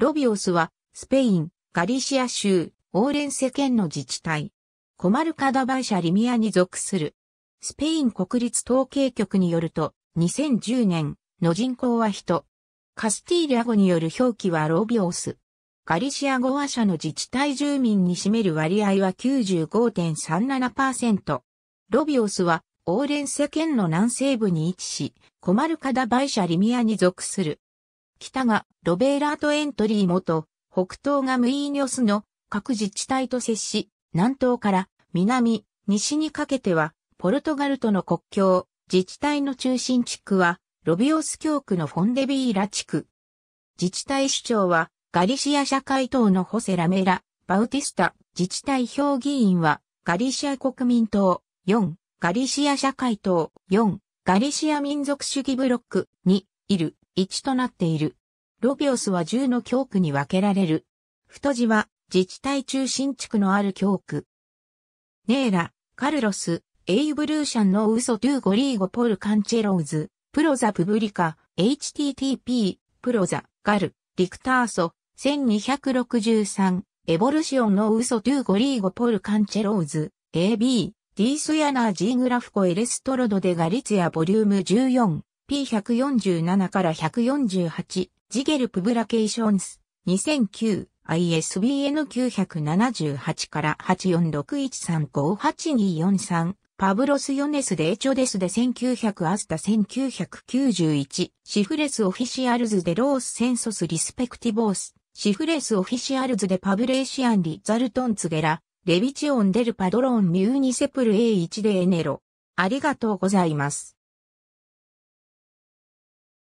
ロビオスは、スペイン、ガリシア州、オーレンセ県の自治体。コマルカダバイシャリミアに属する。スペイン国立統計局によると、2010年の人口は人。カスティーリア語による表記はロビオス。ガリシア語話者の自治体住民に占める割合は95.37%。ロビオスは、オーレンセ県の南西部に位置し、コマルカダバイシャリミアに属する。北がロベーラート・エントリー元、北東がムイーニョスの各自治体と接し、南東から南、西にかけては、ポルトガルとの国境、自治体の中心地区は、ロビオス教区のフォンデビーラ地区。自治体首長は、ガリシア社会党のホセラメラ、バウティスタ、自治体評議員は、ガリシア国民党、4、ガリシア社会党、4、ガリシア民族主義ブロック、にいる、1となっている。ロビオスは10の教区に分けられる。太字は自治体中心地区のある教区。ネーラ、カルロス、エイブルーシャンのウソトゥーゴリーゴポルカンチェローズ、プロザプブリカ、http、プロザ、ガル、リクターソ、1263、エボルシオンのウソトゥーゴリーゴポルカンチェローズ、AB、ディースヤナージーグラフコエレストロドデガリツヤボリューム14。P147 から148、ジゲルプブラケーションス、2009、ISBN978 から8461358243、パブロス・ヨネス・デーチョデスで1900アスタ1991、シフレス・オフィシアルズ・でロース・センソス・リスペクティボース、シフレス・オフィシアルズ・でパブレーシアン・リザルトン・ツゲラ、レビチオン・デル・パドロン・ミューニセプル A1 でエネロ。ありがとうございます。